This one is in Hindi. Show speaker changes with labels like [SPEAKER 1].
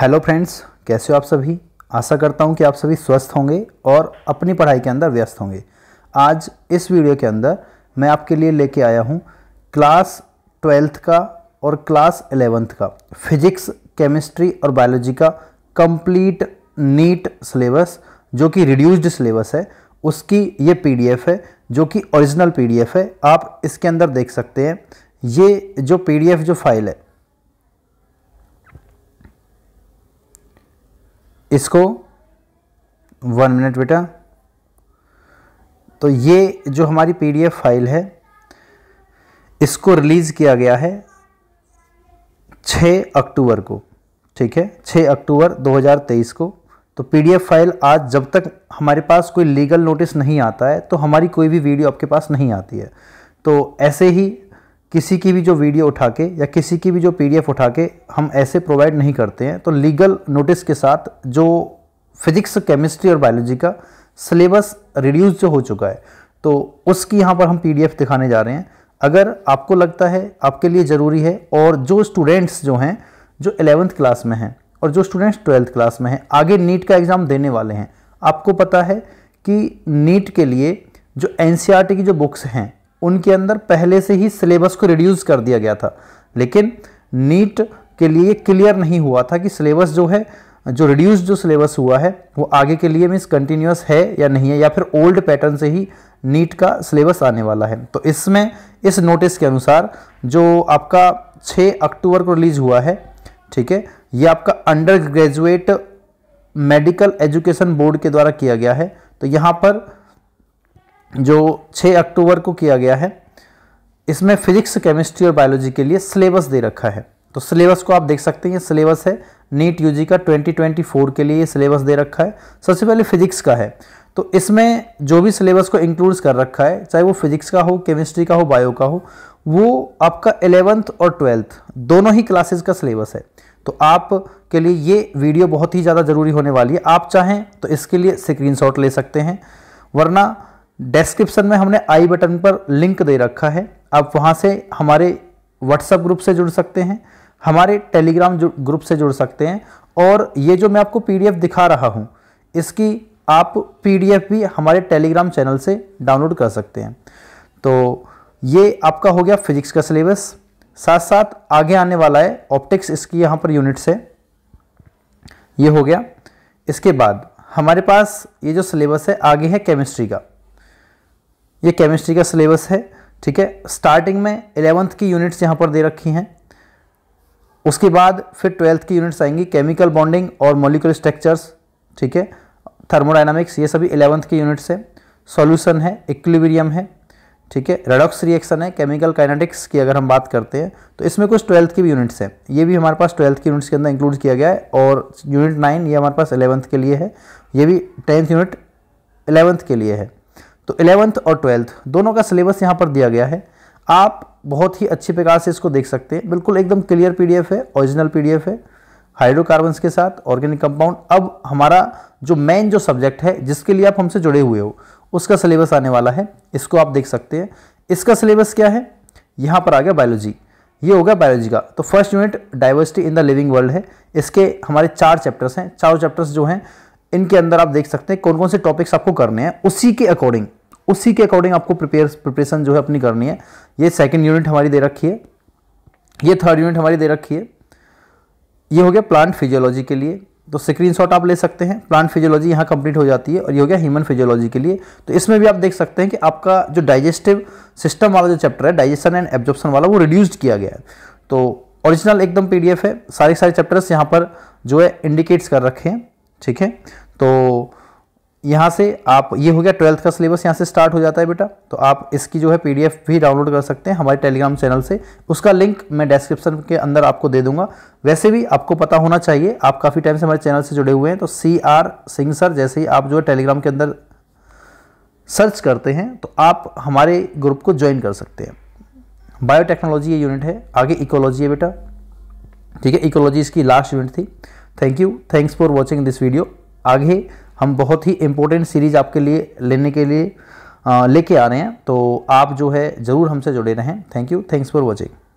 [SPEAKER 1] हेलो फ्रेंड्स कैसे हो आप सभी आशा करता हूँ कि आप सभी स्वस्थ होंगे और अपनी पढ़ाई के अंदर व्यस्त होंगे आज इस वीडियो के अंदर मैं आपके लिए लेके आया हूँ क्लास ट्वेल्थ का और क्लास एलेवेंथ का फिजिक्स केमिस्ट्री और बायोलॉजी का कंप्लीट नीट सिलेबस जो कि रिड्यूस्ड सिलेबस है उसकी ये पी है जो कि ओरिजिनल पी है आप इसके अंदर देख सकते हैं ये जो पी जो फाइल है इसको वन मिनट बेटा तो ये जो हमारी पीडीएफ फाइल है इसको रिलीज़ किया गया है 6 अक्टूबर को ठीक है 6 अक्टूबर 2023 को तो पीडीएफ फाइल आज जब तक हमारे पास कोई लीगल नोटिस नहीं आता है तो हमारी कोई भी वीडियो आपके पास नहीं आती है तो ऐसे ही किसी की भी जो वीडियो उठा के या किसी की भी जो पीडीएफ उठा के हम ऐसे प्रोवाइड नहीं करते हैं तो लीगल नोटिस के साथ जो फिजिक्स केमिस्ट्री और बायोलॉजी का सिलेबस रिड्यूस जो हो चुका है तो उसकी यहाँ पर हम पीडीएफ दिखाने जा रहे हैं अगर आपको लगता है आपके लिए ज़रूरी है और जो स्टूडेंट्स जो हैं जो एलेवंथ क्लास में हैं और जो स्टूडेंट्स ट्वेल्थ क्लास में हैं आगे नीट का एग्ज़ाम देने वाले हैं आपको पता है कि नीट के लिए जो एन e की जो बुक्स हैं उनके अंदर पहले से ही सिलेबस को रिड्यूस कर दिया गया था लेकिन नीट के लिए क्लियर नहीं हुआ था कि सिलेबस जो है जो रिड्यूस जो सिलेबस हुआ है वो आगे के लिए मीन्स कंटिन्यूस है या नहीं है या फिर ओल्ड पैटर्न से ही नीट का सिलेबस आने वाला है तो इसमें इस नोटिस के अनुसार जो आपका 6 अक्टूबर को रिलीज हुआ है ठीक है ये आपका undergraduate medical education board के द्वारा किया गया है तो यहाँ पर जो 6 अक्टूबर को किया गया है इसमें फिजिक्स केमिस्ट्री और बायोलॉजी के लिए सिलेबस दे रखा है तो सिलेबस को आप देख सकते हैं ये सिलेबस है नीट यूजी का 2024 के लिए सिलेबस दे रखा है सबसे पहले फिजिक्स का है तो इसमें जो भी सिलेबस को इंक्लूड्स कर रखा है चाहे वो फिजिक्स का हो केमिस्ट्री का हो बायो का हो वो आपका एलेवंथ और ट्वेल्थ दोनों ही क्लासेस का सिलेबस है तो आप के लिए ये वीडियो बहुत ही ज़्यादा ज़रूरी होने वाली है आप चाहें तो इसके लिए स्क्रीनशॉट ले सकते हैं वरना डिस्क्रिप्शन में हमने आई बटन पर लिंक दे रखा है आप वहाँ से हमारे व्हाट्सएप ग्रुप से जुड़ सकते हैं हमारे टेलीग्राम ग्रुप से जुड़ सकते हैं और ये जो मैं आपको पीडीएफ दिखा रहा हूँ इसकी आप पीडीएफ भी हमारे टेलीग्राम चैनल से डाउनलोड कर सकते हैं तो ये आपका हो गया फिजिक्स का सिलेबस साथ साथ आगे आने वाला है ऑप्टिक्स इसकी यहाँ पर यूनिट्स है ये हो गया इसके बाद हमारे पास ये जो सिलेबस है आगे है केमिस्ट्री का ये केमिस्ट्री का सिलेबस है ठीक है स्टार्टिंग में एलेवंथ की यूनिट्स यहाँ पर दे रखी हैं उसके बाद फिर ट्वेल्थ की यूनिट्स आएंगी केमिकल बॉन्डिंग और मोलिकुलर स्ट्रक्चर्स ठीक है थर्मोडाइनमिक्स ये सभी एलेवंथ की यूनिट्स है सॉल्यूशन है इक्विलिब्रियम है ठीक है रेडॉक्स रिएक्शन है केमिकल काइनेटिक्स की अगर हम बात करते हैं तो इसमें कुछ ट्वेल्थ की भी यूनिट्स हैं ये भी हमारे पास ट्वेल्थ की यूनिट्स के अंदर इंक्लूड किया गया है और यूनिट नाइन ये हमारे पास एलेवंथ के लिए है ये भी टेंथ यूनिट एलेवंथ के लिए है तो इलेवंथ और ट्वेल्थ दोनों का सिलेबस यहाँ पर दिया गया है आप बहुत ही अच्छे प्रकार से इसको देख सकते हैं बिल्कुल एकदम क्लियर पी है ओरिजिनल पी है हाइड्रोकार्बन्स के साथ ऑर्गेनिक कंपाउंड अब हमारा जो मेन जो सब्जेक्ट है जिसके लिए आप हमसे जुड़े हुए हो उसका सिलेबस आने वाला है इसको आप देख सकते हैं इसका सिलेबस क्या है यहाँ पर आ गया बायोलॉजी ये हो गया बायोलॉजी का तो first unit diversity in the living world है इसके हमारे चार चैप्टर्स हैं चारों चैप्टर्स जो हैं इनके अंदर आप देख सकते हैं कौन कौन से टॉपिक्स आपको करने हैं उसी के अकॉर्डिंग उसी के अकॉर्डिंग आपको प्रिपेयर प्रिपरेशन जो है अपनी करनी है ये सेकेंड यूनिट हमारी दे रखी है ये थर्ड यूनिट हमारी दे रखी है ये हो गया प्लांट फिजियोलॉजी के लिए तो स्क्रीन शॉट आप ले सकते हैं प्लांट फिजियोलॉजी यहाँ कंप्लीट हो जाती है और ये हो गया ह्यूमन फिजियोलॉजी के लिए तो इसमें भी आप देख सकते हैं कि आपका जो डाइजेस्टिव सिस्टम वाला जो चैप्टर है डाइजेशन एंड एब्जॉर्प्शन वाला वो रिड्यूस्ड किया गया है तो ओरिजिनल एकदम पीडीएफ है सारे सारे चैप्टर्स यहाँ पर जो है इंडिकेट्स कर रखे हैं ठीक है तो यहाँ से आप ये हो गया ट्वेल्थ का सिलेबस यहाँ से स्टार्ट हो जाता है बेटा तो आप इसकी जो है पीडीएफ भी डाउनलोड कर सकते हैं हमारे टेलीग्राम चैनल से उसका लिंक मैं डिस्क्रिप्शन के अंदर आपको दे दूंगा वैसे भी आपको पता होना चाहिए आप काफ़ी टाइम से हमारे चैनल से जुड़े हुए हैं तो सी आर सिंह सर जैसे ही आप जो है टेलीग्राम के अंदर सर्च करते हैं तो आप हमारे ग्रुप को ज्वाइन कर सकते हैं बायोटेक्नोलॉजी ये यूनिट है आगे इकोलॉजी है बेटा ठीक है इकोलॉजी इसकी लास्ट यूनिट थी thank you thanks for watching this video आगे हम बहुत ही इम्पोर्टेंट सीरीज़ आपके लिए लेने के लिए लेके आ रहे हैं तो आप जो है ज़रूर हमसे जुड़े रहें thank you thanks for watching